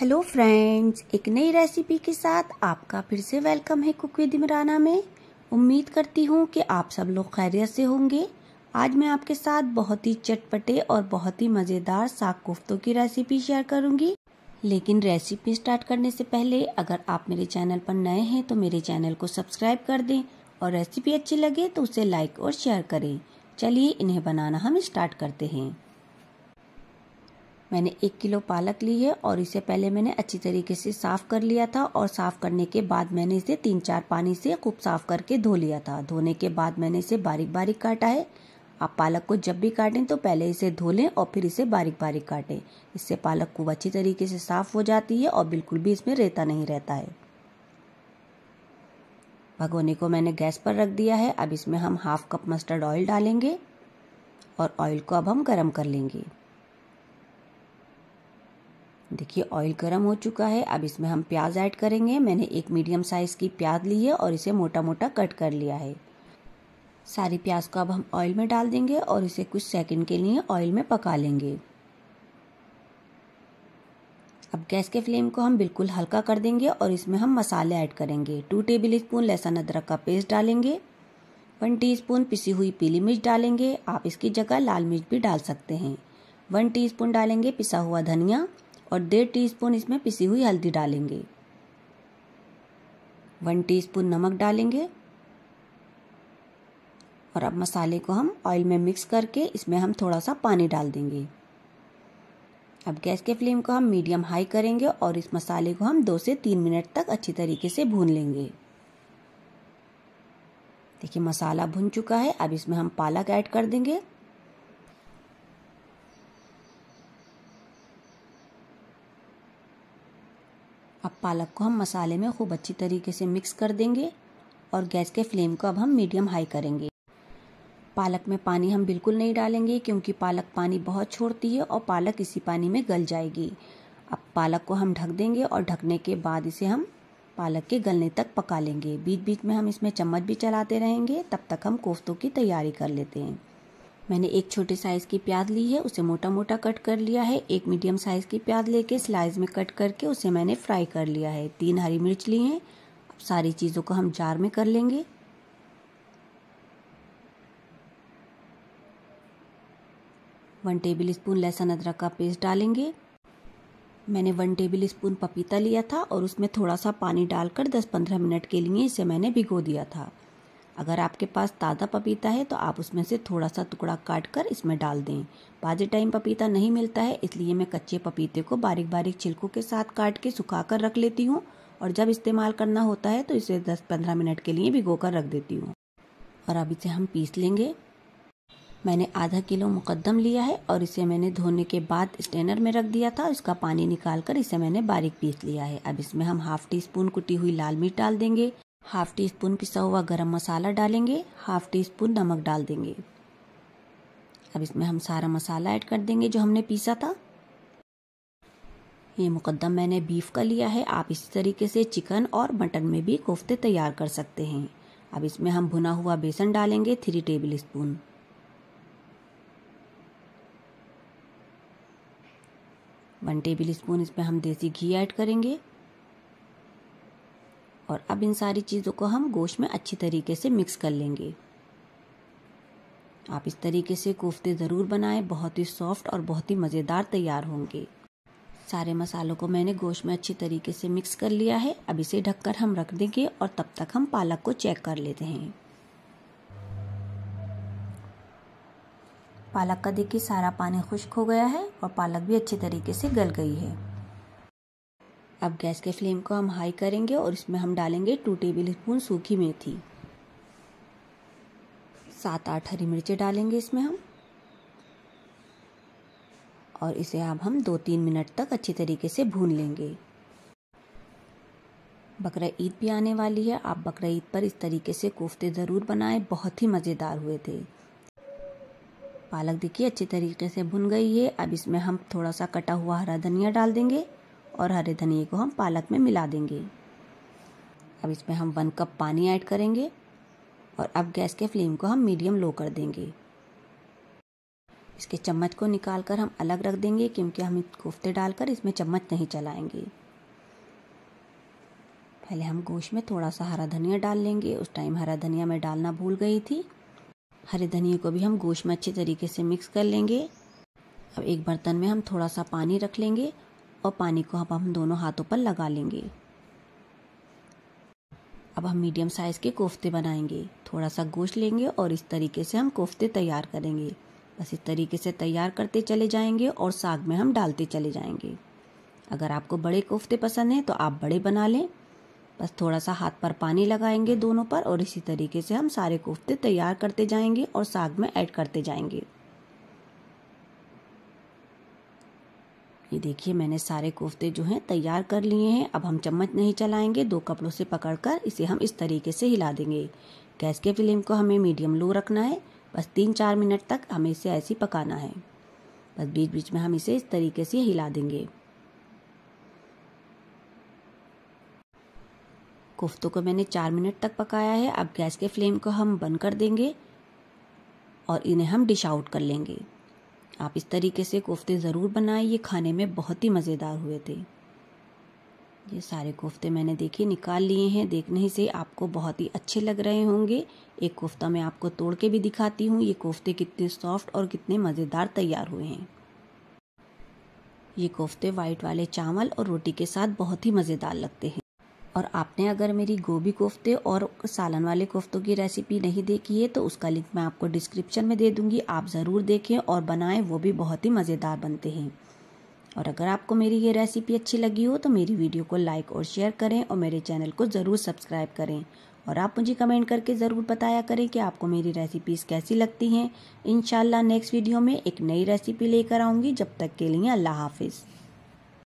hello friends एक नई recipe के साथ आपका फिर से वेलकम है कुक विद इमराना में उम्मीद करती हूँ कि आप सब लोग खैरियत से होंगे आज मैं आपके साथ बहुत ही चटपटे और बहुत ही मज़ेदार साग कोफ्तों की रेसिपी शेयर करूँगी लेकिन रेसिपी स्टार्ट करने से पहले अगर आप मेरे चैनल पर नए हैं तो मेरे चैनल को सब्सक्राइब कर दें और रेसिपी अच्छी लगे तो उसे लाइक और शेयर करें चलिए इन्हें बनाना हम स्टार्ट करते हैं मैंने एक किलो पालक ली है और इसे पहले मैंने अच्छी तरीके से साफ़ कर लिया था और साफ़ करने के बाद मैंने इसे तीन चार पानी से खूब साफ़ करके धो लिया था धोने के बाद मैंने इसे बारीक बारीक काटा है आप पालक को जब भी काटें तो पहले इसे धो लें और फिर इसे बारीक बारीक काटें इससे पालक खूब अच्छी तरीके से साफ़ हो जाती है और बिल्कुल भी इसमें रेता नहीं रहता है भगोने को मैंने गैस पर रख दिया है अब इसमें हम हाफ कप मस्टर्ड ऑयल डालेंगे और ऑयल को अब हम गर्म कर लेंगे देखिए ऑयल गर्म हो चुका है अब इसमें हम प्याज ऐड करेंगे मैंने एक मीडियम साइज़ की प्याज ली है और इसे मोटा मोटा कट कर लिया है सारी प्याज को अब हम ऑयल में डाल देंगे और इसे कुछ सेकंड के लिए ऑयल में पका लेंगे अब गैस के फ्लेम को हम बिल्कुल हल्का कर देंगे और इसमें हम मसाले ऐड करेंगे टू टेबल स्पून लहसुन अदरक का पेस्ट डालेंगे वन टीस्पून पिसी हुई पीली मिर्च डालेंगे आप इसकी जगह लाल मिर्च भी डाल सकते हैं वन टीस्पून डालेंगे पिसा हुआ धनिया और डेढ़ स्पून इसमें पिसी हुई हल्दी डालेंगे वन स्पून नमक डालेंगे और अब मसाले को हम ऑयल में मिक्स करके इसमें हम थोड़ा सा पानी डाल देंगे अब गैस के फ्लेम को हम मीडियम हाई करेंगे और इस मसाले को हम दो से तीन मिनट तक अच्छी तरीके से भून लेंगे देखिए मसाला भुन चुका है अब इसमें हम पालक ऐड कर देंगे अब पालक को हम मसाले में खूब अच्छी तरीके से मिक्स कर देंगे और गैस के फ्लेम को अब हम मीडियम हाई करेंगे पालक में पानी हम बिल्कुल नहीं डालेंगे क्योंकि पालक पानी बहुत छोड़ती है और पालक इसी पानी में गल जाएगी अब पालक को हम ढक देंगे और ढकने के बाद इसे हम पालक के गलने तक पका लेंगे बीच बीच में हम इसमें चम्मच भी चलाते रहेंगे तब तक हम कोफ्तों की तैयारी कर लेते हैं मैंने एक छोटे साइज़ की प्याज ली है उसे मोटा मोटा कट कर लिया है एक मीडियम साइज़ की प्याज लेके स्लाइस में कट करके उसे मैंने फ्राई कर लिया है तीन हरी मिर्च ली हैं अब सारी चीज़ों को हम जार में कर लेंगे वन टेबल स्पून लहसुन अदरक का पेस्ट डालेंगे मैंने वन टेबल स्पून पपीता लिया था और उसमें थोड़ा सा पानी डालकर 10-15 मिनट के लिए इसे मैंने भिगो दिया था अगर आपके पास ताज़ा पपीता है तो आप उसमें से थोड़ा सा टुकड़ा काट कर इसमें डाल दें बाजे टाइम पपीता नहीं मिलता है इसलिए मैं कच्चे पपीते को बारीक बारीक छिलकों के साथ काट के सुखा कर रख लेती हूँ और जब इस्तेमाल करना होता है तो इसे 10-15 मिनट के लिए भिगो कर रख देती हूँ और अब इसे हम पीस लेंगे मैंने आधा किलो मुकदम लिया है और इसे मैंने धोने के बाद स्टेनर में रख दिया था इसका पानी निकाल कर इसे मैंने बारीक पीस लिया है अब इसमें हम हाफ टी स्पून कुटी हुई लाल मिर्च डाल देंगे हाफ टी स्पून पिसा हुआ गरम मसाला डालेंगे हाफ टी स्पून नमक डाल देंगे अब इसमें हम सारा मसाला ऐड कर देंगे जो हमने पीसा था ये मुकदम मैंने बीफ का लिया है आप इसी तरीके से चिकन और मटन में भी कोफ्ते तैयार कर सकते हैं अब इसमें हम भुना हुआ बेसन डालेंगे three tablespoon one tablespoon इसमें हम देसी घी ऐड करेंगे और अब इन सारी चीज़ों को हम गोश्त में अच्छी तरीके से मिक्स कर लेंगे आप इस तरीके से कोफ्ते ज़रूर बनाएं बहुत ही सॉफ्ट और बहुत ही मज़ेदार तैयार होंगे सारे मसालों को मैंने गोश्त में अच्छी तरीके से मिक्स कर लिया है अब इसे ढककर हम रख देंगे और तब तक हम पालक को चेक कर लेते हैं पालक का देखिए सारा पानी खुश्क हो गया है और पालक भी अच्छी तरीके से गल गई है अब गैस के फ्लेम को हम हाई करेंगे और इसमें हम डालेंगे टू टेबल स्पून सूखी मेथी सात आठ हरी मिर्चें डालेंगे इसमें हम और इसे अब हम दो तीन मिनट तक अच्छी तरीके से भून लेंगे बकरा ईद भी आने वाली है आप बकरा ईद पर इस तरीके से कोफ्ते ज़रूर बनाएं बहुत ही मज़ेदार हुए थे पालक देखिए अच्छे तरीके से भुन गई है अब इसमें हम थोड़ा सा कटा हुआ हरा धनिया डाल देंगे और हरे धनिए को हम पालक में मिला देंगे अब इसमें हम वन कप पानी ऐड करेंगे और अब गैस के फ्लेम को हम मीडियम लो कर देंगे इसके चम्मच को निकाल कर हम अलग रख देंगे क्योंकि हम कोफ्ते डालकर इसमें चम्मच नहीं चलाएंगे पहले हम गोश्त में थोड़ा सा हरा धनिया डाल लेंगे उस टाइम हरा धनिया मैं डालना भूल गई थी हरे धनिए को भी हम गोश्त में अच्छे तरीके से मिक्स कर लेंगे अब एक बर्तन में हम थोड़ा सा पानी रख लेंगे और पानी को अब हम दोनों हाथों पर लगा लेंगे अब हम मीडियम साइज़ के कोफ्ते बनाएंगे थोड़ा सा गोश्त लेंगे और इस तरीके से हम कोफ्ते तैयार करेंगे बस इस तरीके से तैयार करते चले जाएंगे और साग में हम डालते चले जाएंगे अगर आपको बड़े कोफ्ते पसंद हैं तो आप बड़े बना लें बस थोड़ा सा हाथ पर पानी लगाएंगे दोनों पर और इसी तरीके से हम सारे कोफ्ते तैयार करते जाएंगे और साग में ऐड करते जाएंगे ये देखिए मैंने सारे कोफ्ते जो हैं तैयार कर लिए हैं अब हम चम्मच नहीं चलाएंगे दो कपड़ों से पकड़कर इसे हम इस तरीके से हिला देंगे गैस के फ्लेम को हमें मीडियम लो रखना है बस तीन चार मिनट तक हमें इसे ऐसे पकाना है बस बीच बीच में हम इसे इस तरीके से हिला देंगे कोफ्तों को मैंने चार मिनट तक पकाया है अब गैस के फ्लेम को हम बंद कर देंगे और इन्हें हम डिश आउट कर लेंगे आप इस तरीके से कोफ्ते ज़रूर बनाएं ये खाने में बहुत ही मज़ेदार हुए थे ये सारे कोफ्ते मैंने देखिए निकाल लिए हैं देखने से आपको बहुत ही अच्छे लग रहे होंगे एक कोफ्ता मैं आपको तोड़ के भी दिखाती हूँ ये कोफ्ते कितने सॉफ्ट और कितने मज़ेदार तैयार हुए हैं ये कोफ्ते वाइट वाले चावल और रोटी के साथ बहुत ही मज़ेदार लगते हैं और आपने अगर मेरी गोभी कोफ्ते और सालन वाले कोफ्तों की रेसिपी नहीं देखी है तो उसका लिंक मैं आपको डिस्क्रिप्शन में दे दूँगी आप ज़रूर देखें और बनाएं वो भी बहुत ही मज़ेदार बनते हैं और अगर आपको मेरी ये रेसिपी अच्छी लगी हो तो मेरी वीडियो को लाइक और शेयर करें और मेरे चैनल को ज़रूर सब्सक्राइब करें और आप मुझे कमेंट करके ज़रूर बताया करें कि आपको मेरी रेसिपीज़ कैसी लगती हैं इन नेक्स्ट वीडियो में एक नई रेसिपी लेकर आऊँगी जब तक के लिए अल्लाह हाफिज़